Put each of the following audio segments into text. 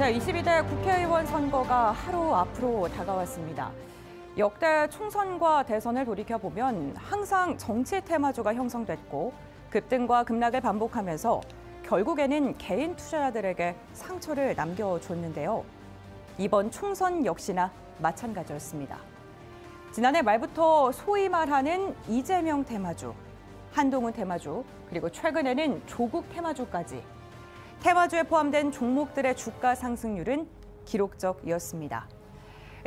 자, 2 2대 국회의원 선거가 하루 앞으로 다가왔습니다. 역대 총선과 대선을 돌이켜보면 항상 정치 테마주가 형성됐고 급등과 급락을 반복하면서 결국에는 개인 투자자들에게 상처를 남겨줬는데요. 이번 총선 역시나 마찬가지였습니다. 지난해 말부터 소위 말하는 이재명 테마주, 한동훈 테마주, 그리고 최근에는 조국 테마주까지 테마주에 포함된 종목들의 주가 상승률은 기록적이었습니다.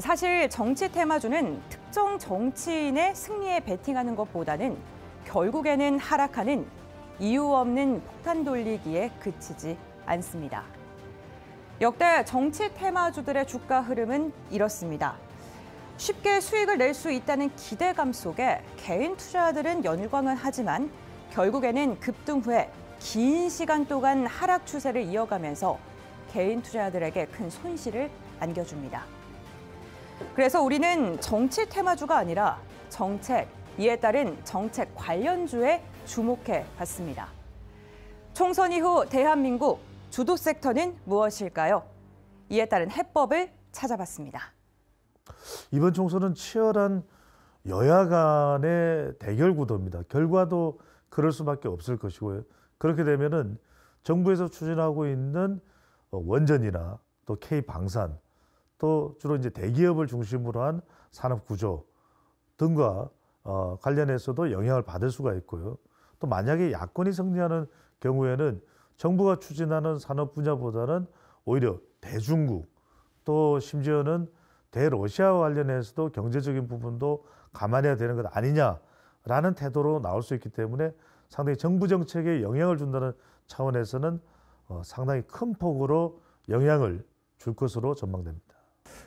사실 정치 테마주는 특정 정치인의 승리에 베팅하는 것보다는 결국에는 하락하는 이유 없는 폭탄 돌리기에 그치지 않습니다. 역대 정치 테마주들의 주가 흐름은 이렇습니다. 쉽게 수익을 낼 수 있다는 기대감 속에 개인 투자들은 연관은 하지만 결국에는 급등 후에 긴 시간 동안 하락 추세를 이어가면서 개인 투자자들에게 큰 손실을 안겨줍니다. 그래서 우리는 정치 테마주가 아니라 정책, 이에 따른 정책 관련주에 주목해 봤습니다. 총선 이후 대한민국 주도 섹터는 무엇일까요? 이에 따른 해법을 찾아봤습니다. 이번 총선은 치열한 여야 간의 대결 구도입니다. 결과도 그럴 수밖에 없을 것이고요. 그렇게 되면은 정부에서 추진하고 있는 어, 원전이나 또 K 방산 또 주로 이제 대기업을 중심으로 한 산업 구조 등과 어, 관련해서도 영향을 받을 수가 있고요. 또 만약에 야권이 승리하는 경우에는 정부가 추진하는 산업 분야보다는 오히려 대중국 또 심지어는 대러시아와 관련해서도 경제적인 부분도 감안해야 되는 것 아니냐라는 태도로 나올 수 있기 때문에 상당히 정부 정책에 영향을 준다는 차원에서는 어, 상당히 큰 폭으로 영향을 줄 것으로 전망됩니다.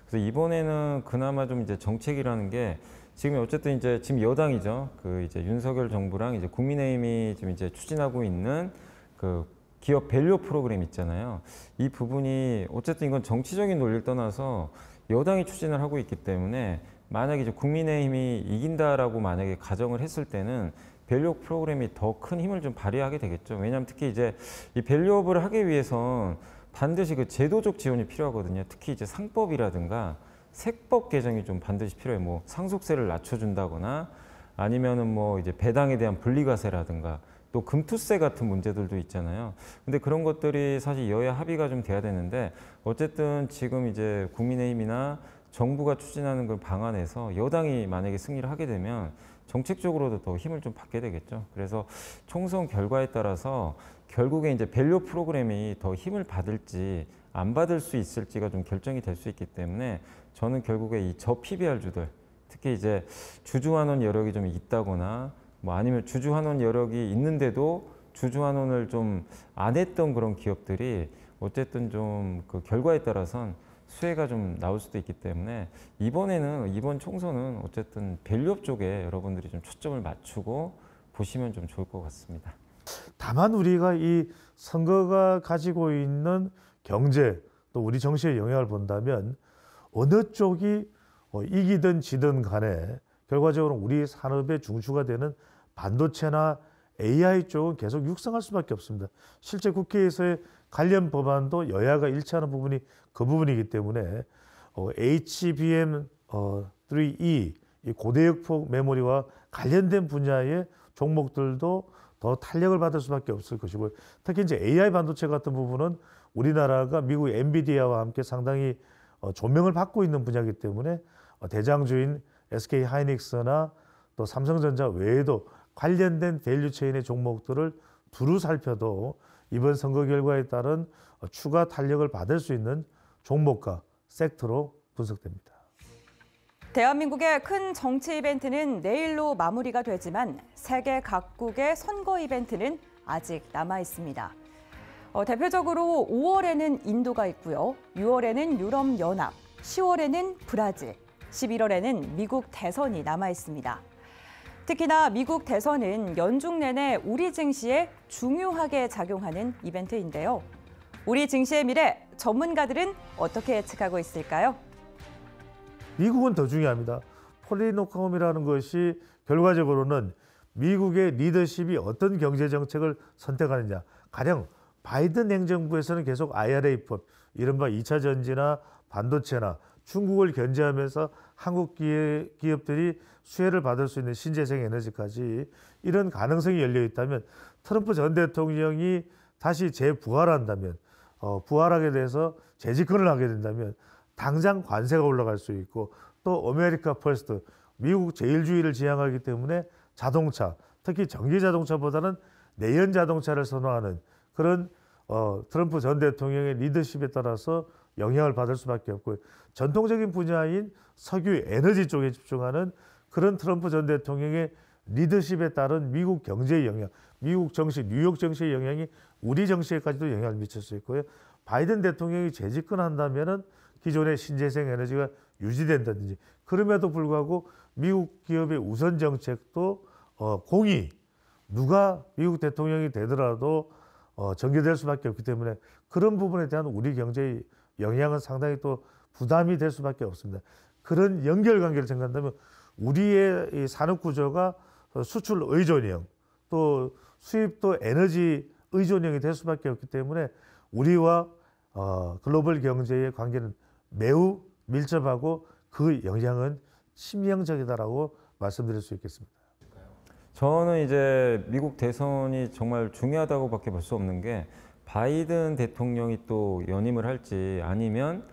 그래서 이번에는 그나마 좀 이제 정책이라는 게 지금 어쨌든 이제 지금 여당이죠. 그 이제 윤석열 정부랑 이제 국민의힘이 지금 이제 추진하고 있는 그 기업 밸류 프로그램 있잖아요. 이 부분이 어쨌든 이건 정치적인 논리를 떠나서 여당이 추진을 하고 있기 때문에 만약에 이제 국민의힘이 이긴다라고 만약에 가정을 했을 때는 밸류업 프로그램이 더 큰 힘을 좀 발휘하게 되겠죠. 왜냐하면 특히 이제 이 밸류업을 하기 위해선 반드시 그 제도적 지원이 필요하거든요. 특히 이제 상법이라든가 세법 개정이 좀 반드시 필요해요. 뭐 상속세를 낮춰준다거나 아니면은 뭐 이제 배당에 대한 분리과세라든가 또 금투세 같은 문제들도 있잖아요. 근데 그런 것들이 사실 여야 합의가 좀 돼야 되는데 어쨌든 지금 이제 국민의힘이나 정부가 추진하는 그 방안에서 여당이 만약에 승리를 하게 되면 정책적으로도 더 힘을 좀 받게 되겠죠. 그래서 총선 결과에 따라서 결국에 이제 밸류 프로그램이 더 힘을 받을지 안 받을 수 있을지가 좀 결정이 될 수 있기 때문에 저는 결국에 이저 PBR 주들 특히 이제 주주환원 여력이 좀 있다거나 뭐 아니면 주주환원 여력이 있는데도 주주환원을 좀 안 했던 그런 기업들이 어쨌든 좀 그 결과에 따라선 수혜가 좀 나올 수도 있기 때문에 이번에는 이번 총선은 어쨌든 밸류업 쪽에 여러분들이 좀 초점을 맞추고 보시면 좀 좋을 것 같습니다. 다만 우리가 이 선거가 가지고 있는 경제 또 우리 정치에 영향을 본다면 어느 쪽이 어, 이기든 지든 간에 결과적으로 우리 산업의 중추가 되는 반도체나 AI 쪽은 계속 육성할 수밖에 없습니다. 실제 국회에서의 관련 법안도 여야가 일치하는 부분이 그 부분이기 때문에 어, HBM 3E 어, 고대역폭 메모리와 관련된 분야의 종목들도 더 탄력을 받을 수밖에 없을 것이고 특히 이제 AI 반도체 같은 부분은 우리나라가 미국 엔비디아와 함께 상당히 어, 조명을 받고 있는 분야이기 때문에 어, 대장주인 SK 하이닉스나 또 삼성전자 외에도 관련된 밸류 체인의 종목들을 두루 살펴도 이번 선거 결과에 따른 추가 탄력을 받을 수 있는 종목과 섹터로 분석됩니다. 대한민국의 큰 정치 이벤트는 내일로 마무리가 되지만 세계 각국의 선거 이벤트는 아직 남아 있습니다. 어, 대표적으로 5월에는 인도가 있고요. 6월에는 유럽 연합, 10월에는 브라질, 11월에는 미국 대선이 남아 있습니다. 특히나 미국 대선은 연중 내내 우리 증시에 중요하게 작용하는 이벤트인데요. 우리 증시의 미래 전문가들은 어떻게 예측하고 있을까요? 미국은 더 중요합니다. 폴리노카움이라는 것이 결과적으로는 미국의 리더십이 어떤 경제 정책을 선택하느냐. 가령 바이든 행정부에서는 계속 IRA법, 이른바 2차 전지나 반도체나 중국을 견제하면서 한국 기업, 들이 수혜를 받을 수 있는 신재생 에너지까지 이런 가능성이 열려 있다면 트럼프 전 대통령이 다시 재부활한다면 어, 부활하게 돼서 재직권을 하게 된다면 당장 관세가 올라갈 수 있고 또 아메리카 퍼스트 미국 제일주의를 지향하기 때문에 자동차 특히 전기 자동차보다는 내연 자동차를 선호하는 그런 어, 트럼프 전 대통령의 리더십에 따라서 영향을 받을 수밖에 없고 전통적인 분야인 석유 에너지 쪽에 집중하는 그런 트럼프 전 대통령의 리더십에 따른 미국 경제의 영향, 미국 정치, 뉴욕 정치의 영향이 우리 정치에까지도 영향을 미칠 수 있고요. 바이든 대통령이 재집권한다면은 기존의 신재생 에너지가 유지된다든지 그럼에도 불구하고 미국 기업의 우선 정책도 어, 공이 누가 미국 대통령이 되더라도 어, 전개될 수밖에 없기 때문에 그런 부분에 대한 우리 경제의 영향은 상당히 또 부담이 될 수밖에 없습니다. 그런 연결 관계를 생각한다면 우리의 산업 구조가 수출 의존형 또 수입도 에너지 의존형이 될 수밖에 없기 때문에 우리와 어, 글로벌 경제의 관계는 매우 밀접하고 그 영향은 치명적이다라고 말씀드릴 수 있겠습니다. 저는 이제 미국 대선이 정말 중요하다고밖에 볼 수 없는 게 바이든 대통령이 또 연임을 할지 아니면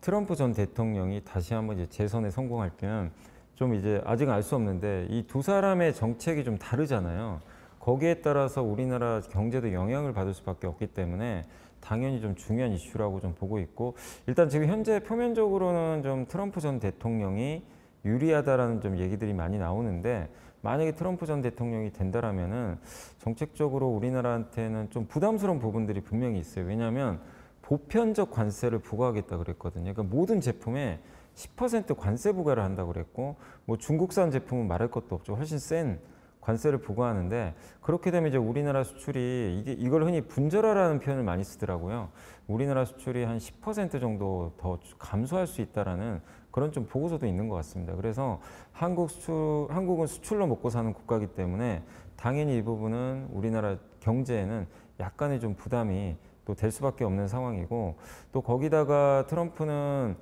트럼프 전 대통령이 다시 한번 이제 재선에 성공할때는좀 이제 아직은 알 수 없는데 이 두 사람의 정책이 좀 다르잖아요. 거기에 따라서 우리나라 경제도 영향을 받을 수밖에 없기 때문에 당연히 좀 중요한 이슈라고 좀 보고 있고 일단 지금 현재 표면적으로는 좀 트럼프 전 대통령이 유리하다라는 좀 얘기들이 많이 나오는데 만약에 트럼프 전 대통령이 된다라면은 정책적으로 우리나라한테는 좀 부담스러운 부분들이 분명히 있어요. 왜냐하면 보편적 관세를 부과하겠다 그랬거든요. 그러니까 모든 제품에 10% 관세 부과를 한다 그랬고 뭐 중국산 제품은 말할 것도 없죠. 훨씬 센 관세를 부과하는데 그렇게 되면 이제 우리나라 수출이 이게 이걸 흔히 분절화라는 표현을 많이 쓰더라고요. 우리나라 수출이 한 10% 정도 더 감소할 수 있다라는 그런 좀 보고서도 있는 것 같습니다. 그래서 한국 수출, 한국은 수출로 먹고 사는 국가이기 때문에 당연히 이 부분은 우리나라 경제에는 약간의 좀 부담이 또 될 수밖에 없는 상황이고 또 거기다가 트럼프는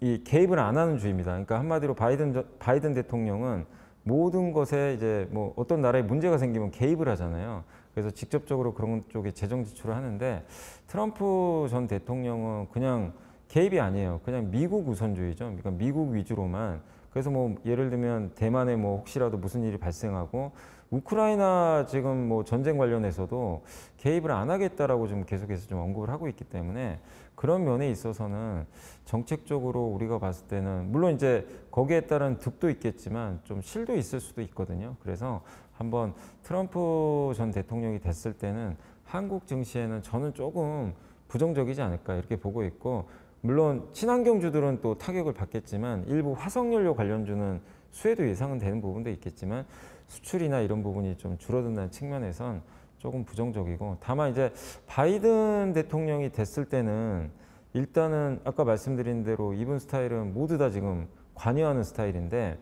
이 개입을 안 하는 주입니다 그러니까 한마디로 바이든 바이든 대통령은 모든 것에 이제 뭐 어떤 나라에 문제가 생기면 개입을 하잖아요. 그래서 직접적으로 그런 쪽에 재정 지출을 하는데 트럼프 전 대통령은 그냥 개입이 아니에요. 그냥 미국 우선주의죠. 그러니까 미국 위주로만. 그래서 뭐 예를 들면 대만에 뭐 혹시라도 무슨 일이 발생하고 우크라이나 지금 뭐 전쟁 관련해서도 개입을 안 하겠다라고 좀 계속해서 좀 언급을 하고 있기 때문에 그런 면에 있어서는 정책적으로 우리가 봤을 때는 물론 이제 거기에 따른 득도 있겠지만 좀 실도 있을 수도 있거든요. 그래서 한번 트럼프 전 대통령이 됐을 때는 한국 증시에는 저는 조금 부정적이지 않을까 이렇게 보고 있고 물론 친환경주들은 또 타격을 받겠지만 일부 화석연료 관련주는 수혜도 예상은 되는 부분도 있겠지만 수출이나 이런 부분이 좀 줄어든다는 측면에선 조금 부정적이고 다만 이제 바이든 대통령이 됐을 때는 일단은 아까 말씀드린 대로 이분 스타일은 모두 다 지금 관여하는 스타일인데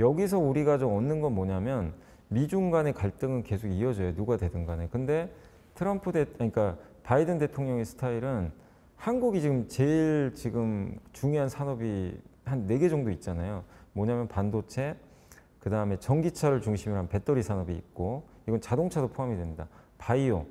여기서 우리가 좀 얻는 건 뭐냐면 미중 간의 갈등은 계속 이어져요 누가 되든 간에 근데 트럼프 대 그러니까 바이든 대통령의 스타일은 한국이 지금 제일 지금 중요한 산업이 한 네 개 정도 있잖아요. 뭐냐면 반도체, 그 다음에 전기차를 중심으로 한 배터리 산업이 있고 이건 자동차도 포함이 됩니다. 바이오,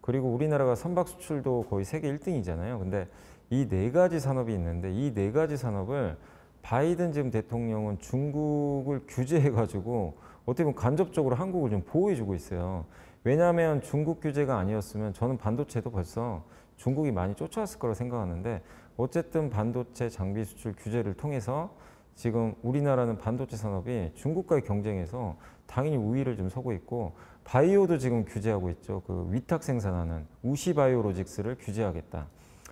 그리고 우리나라가 선박 수출도 거의 세계 1등이잖아요. 근데 이 네 가지 산업이 있는데 이 네 가지 산업을 바이든 지금 대통령은 중국을 규제해가지고 어떻게 보면 간접적으로 한국을 좀 보호해주고 있어요. 왜냐하면 중국 규제가 아니었으면 저는 반도체도 벌써 중국이 많이 쫓아왔을 거라 생각하는데 어쨌든 반도체 장비 수출 규제를 통해서 지금 우리나라는 반도체 산업이 중국과의 경쟁에서 당연히 우위를 좀 서고 있고 바이오도 지금 규제하고 있죠. 그 위탁 생산하는 우시 바이오로직스를 규제하겠다.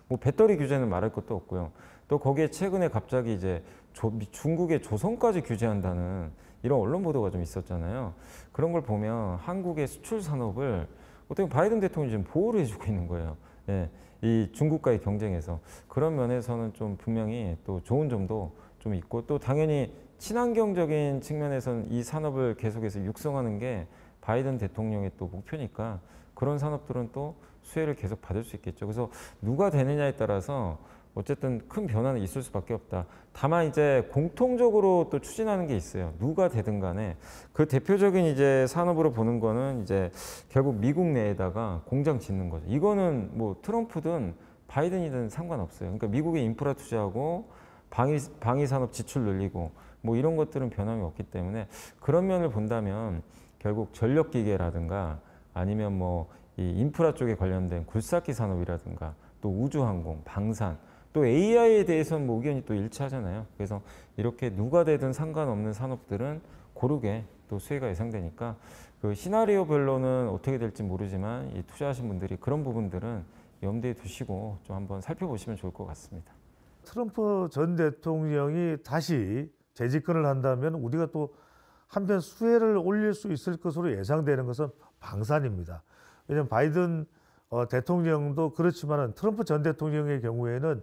뭐 배터리 규제는 말할 것도 없고요. 또 거기에 최근에 갑자기 이제 조, 중국의 조선까지 규제한다는 이런 언론 보도가 좀 있었잖아요. 그런 걸 보면 한국의 수출 산업을 어떻게 보면 바이든 대통령이 지금 보호를 해주고 있는 거예요. 예, 이 중국과의 경쟁에서 그런 면에서는 좀 분명히 또 좋은 점도 좀 있고 또 당연히 친환경적인 측면에서는 이 산업을 계속해서 육성하는 게 바이든 대통령의 또 목표니까 그런 산업들은 또 수혜를 계속 받을 수 있겠죠. 그래서 누가 되느냐에 따라서 어쨌든 큰 변화는 있을 수밖에 없다. 다만 이제 공통적으로 또 추진하는 게 있어요. 누가 되든 간에 그 대표적인 이제 산업으로 보는 거는 이제 결국 미국 내에다가 공장 짓는 거죠. 이거는 뭐 트럼프든 바이든이든 상관없어요. 그러니까 미국의 인프라 투자하고 방위 방위 산업 지출 늘리고 뭐 이런 것들은 변함이 없기 때문에 그런 면을 본다면 결국 전력 기계라든가 아니면 뭐 이 인프라 쪽에 관련된 굴삭기 산업이라든가 또 우주항공, 방산 또 AI에 대해서는 뭐 의견이 또 일치하잖아요. 그래서 이렇게 누가 되든 상관없는 산업들은 고르게 또 수혜가 예상되니까 그 시나리오별로는 어떻게 될지 모르지만 이 투자하신 분들이 그런 부분들은 염두에 두시고 좀 한번 살펴보시면 좋을 것 같습니다. 트럼프 전 대통령이 다시 재집권을 한다면 우리가 또 한편 수혜를 올릴 수 있을 것으로 예상되는 것은 방산입니다. 왜냐하면 바이든 어, 대통령도 그렇지만은 트럼프 전 대통령의 경우에는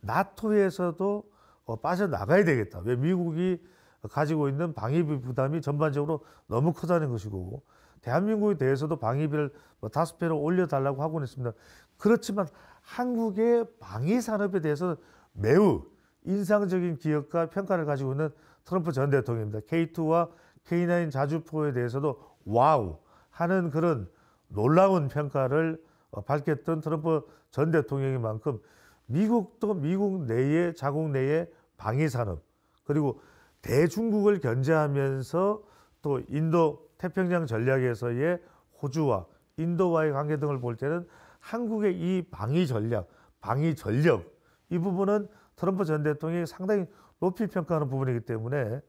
나토에서도 어, 빠져나가야 되겠다. 왜 미국이 가지고 있는 방위비 부담이 전반적으로 너무 크다는 것이고 대한민국에 대해서도 방위비를 뭐 다섯 배로 올려달라고 하고있습니다 그렇지만 한국의 방위 산업에 대해서 매우 인상적인 기억과 평가를 가지고 있는 트럼프 전 대통령입니다. K2와 K9 자주포에 대해서도 와우 하는 그런 놀라운 평가를 어, 밝혔던 트럼프 전대통령인만큼 미국도 미국 내에 자국 내에 방위 산업 그리고 대중국을 견제하면서 또 인도 태평양 전략에서의 호주와 인도와의 관계 등을 볼 때는 한국의 이 방위 전략, 방위 전력 이 부분은 트럼프 전 대통령이 상당히 높이 평가하는 부분이기 때문에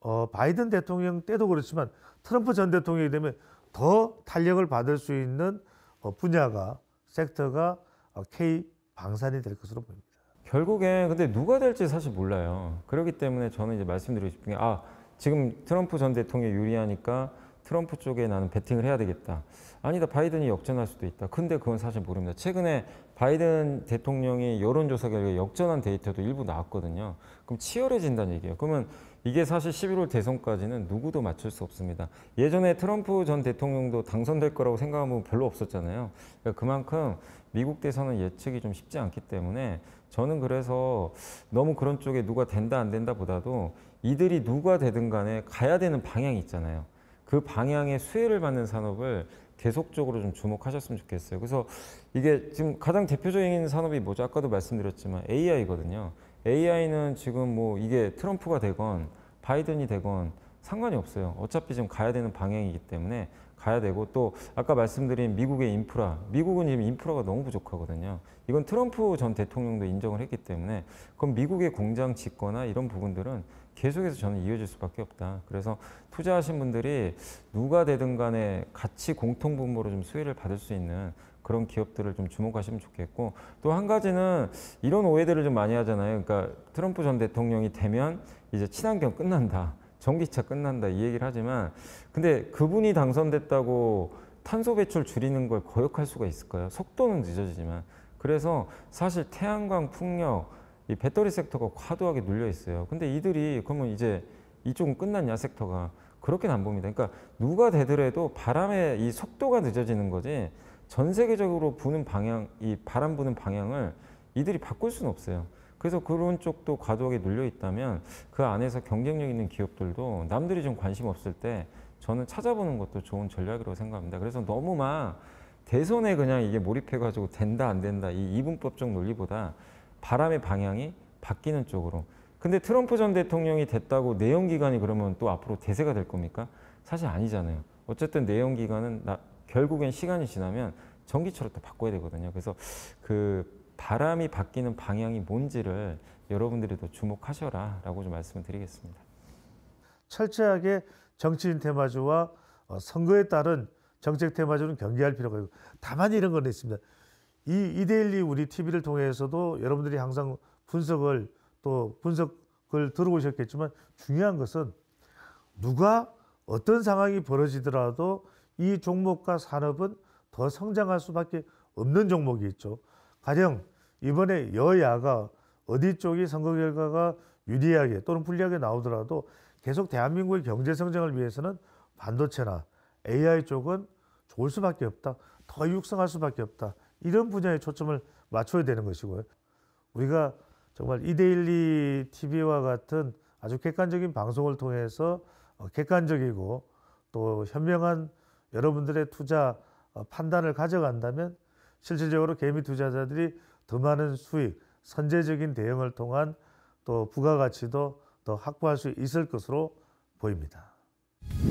어, 바이든 대통령 때도 그렇지만 트럼프 전 대통령이 되면 더 탄력을 받을 수 있는 어, 분야가 섹터가 어, K 방산이 될 것으로 보입니다. 결국엔 근데 누가 될지 사실 몰라요. 그렇기 때문에 저는 이제 말씀드리고 싶은 게아 지금 트럼프 전대통령 유리하니까 트럼프 쪽에 나는 베팅을 해야 되겠다. 아니다, 바이든이 역전할 수도 있다. 근데 그건 사실 모릅니다. 최근에 바이든 대통령이 여론조사 결과에 역전한 데이터도 일부 나왔거든요. 그럼 치열해진다는 얘기예요. 그러면 이게 사실 11월 대선까지는 누구도 맞출 수 없습니다. 예전에 트럼프 전 대통령도 당선될 거라고 생각하면 별로 없었잖아요. 그러니까 그만큼 미국 대선은 예측이 좀 쉽지 않기 때문에 저는 그래서 너무 그런 쪽에 누가 된다 안 된다 보다도 이들이 누가 되든 간에 가야 되는 방향이 있잖아요. 그 방향의 수혜를 받는 산업을 계속적으로 좀 주목하셨으면 좋겠어요. 그래서 이게 지금 가장 대표적인 산업이 뭐죠? 아까도 말씀드렸지만 AI거든요. AI는 지금 뭐 이게 트럼프가 되건 바이든이 되건 상관이 없어요. 어차피 지금 가야 되는 방향이기 때문에 가야 되고 또 아까 말씀드린 미국의 인프라, 미국은 지금 인프라가 너무 부족하거든요. 이건 트럼프 전 대통령도 인정을 했기 때문에 그럼 미국의 공장 짓거나 이런 부분들은 계속해서 저는 이어질 수밖에 없다. 그래서 투자하신 분들이 누가 되든 간에 같이 공통분모로 좀 수혜를 받을 수 있는 그런 기업들을 좀 주목하시면 좋겠고 또 한 가지는 이런 오해들을 좀 많이 하잖아요. 그러니까 트럼프 전 대통령이 되면 이제 친환경 끝난다. 전기차 끝난다 이 얘기를 하지만 근데 그분이 당선됐다고 탄소 배출 줄이는 걸 거역할 수가 있을까요? 속도는 늦어지지만 그래서 사실 태양광 풍력 이 배터리 섹터가 과도하게 눌려 있어요. 근데 이들이 그러면 이제 이쪽은 끝났냐 섹터가 그렇게는 안 봅니다. 그러니까 누가 되더라도 바람의 이 속도가 늦어지는 거지 전 세계적으로 부는 방향 이 바람 부는 방향을 이들이 바꿀 수는 없어요. 그래서 그런 쪽도 과도하게 눌려 있다면 그 안에서 경쟁력 있는 기업들도 남들이 좀 관심 없을 때 저는 찾아보는 것도 좋은 전략이라고 생각합니다. 그래서 너무 막 대선에 그냥 이게 몰입해가지고 된다 안 된다 이 이분법적 논리보다 바람의 방향이 바뀌는 쪽으로. 근데 트럼프 전 대통령이 됐다고 내용 기관이 그러면 또 앞으로 대세가 될 겁니까? 사실 아니잖아요. 어쨌든 내용 기관은 나, 결국엔 시간이 지나면 전기차로 또 바꿔야 되거든요. 그래서 그 바람이 바뀌는 방향이 뭔지를 여러분들이 더 주목하셔라 라고 좀 말씀을 드리겠습니다. 철저하게 정치인 테마주와 어, 선거에 따른 정책 테마주는 경계할 필요가 있고 다만 이런 건 있습니다. 이 이데일리 우리 TV를 통해서도 여러분들이 항상 분석을 또 분석을 들어오셨겠지만 중요한 것은 누가 어떤 상황이 벌어지더라도 이 종목과 산업은 더 성장할 수밖에 없는 종목이 있죠. 가령 이번에 여야가 어디 쪽이 선거 결과가 유리하게 또는 불리하게 나오더라도 계속 대한민국의 경제 성장을 위해서는 반도체나 AI 쪽은 좋을 수밖에 없다. 더 육성할 수밖에 없다. 이런 분야에 초점을 맞춰야 되는 것이고요. 우리가 정말 이데일리 TV와 같은 아주 객관적인 방송을 통해서 어, 객관적이고 또 현명한 여러분들의 투자 어, 판단을 가져간다면 실질적으로 개미 투자자들이 더 많은 수익, 선제적인 대응을 통한 또 부가가치도 더 확보할 수 있을 것으로 보입니다.